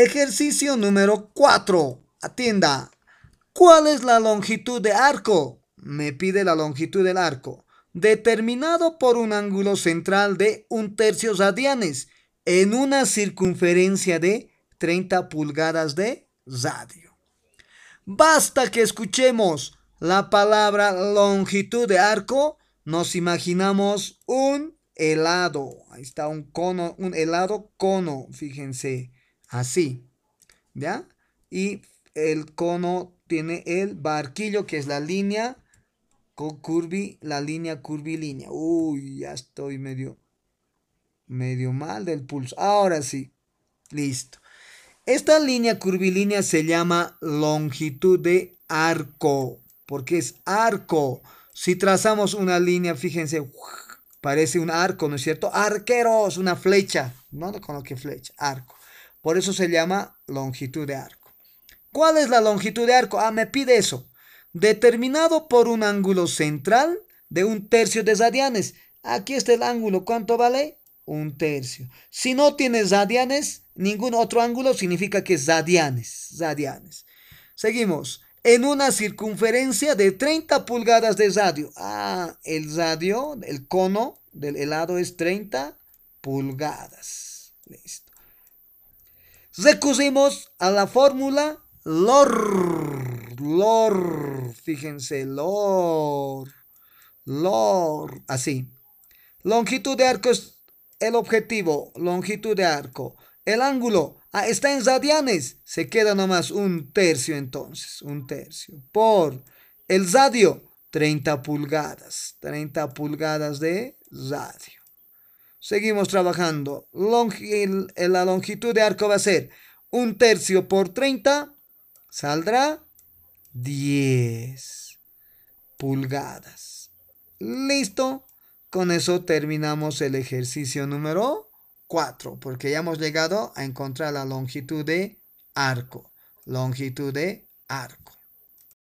Ejercicio número 4. Atienda. ¿Cuál es la longitud de arco? Me pide la longitud del arco. Determinado por un ángulo central de un tercio radianes en una circunferencia de 30 pulgadas de radio. Basta que escuchemos la palabra longitud de arco, nos imaginamos un helado. Ahí está un cono, un helado cono, fíjense así, ¿ya? Y el cono tiene el barquillo, que es la línea con curvi, la línea curvilínea. Uy, ya estoy medio, medio mal del pulso. Ahora sí, listo. Esta línea curvilínea se llama longitud de arco, porque es arco. Si trazamos una línea, fíjense, parece un arco, ¿no es cierto? Arqueros, una flecha, no con lo que flecha, arco. Por eso se llama longitud de arco. ¿Cuál es la longitud de arco? Ah, me pide eso. Determinado por un ángulo central de un tercio de Zadianes. Aquí está el ángulo. ¿Cuánto vale? Un tercio. Si no tienes Zadianes, ningún otro ángulo significa que es Zadianes. Seguimos. En una circunferencia de 30 pulgadas de radio. Ah, el radio, el cono del helado es 30 pulgadas. Listo recurrimos a la fórmula LOR. LOR. Fíjense, LOR. LOR. Así. Longitud de arco es el objetivo. Longitud de arco. El ángulo ah, está en radianes. Se queda nomás un tercio entonces. Un tercio. Por el radio. 30 pulgadas. 30 pulgadas de radio. Seguimos trabajando. la longitud de arco va a ser un tercio por 30. Saldrá 10 pulgadas. Listo. Con eso terminamos el ejercicio número 4. Porque ya hemos llegado a encontrar la longitud de arco. Longitud de arco.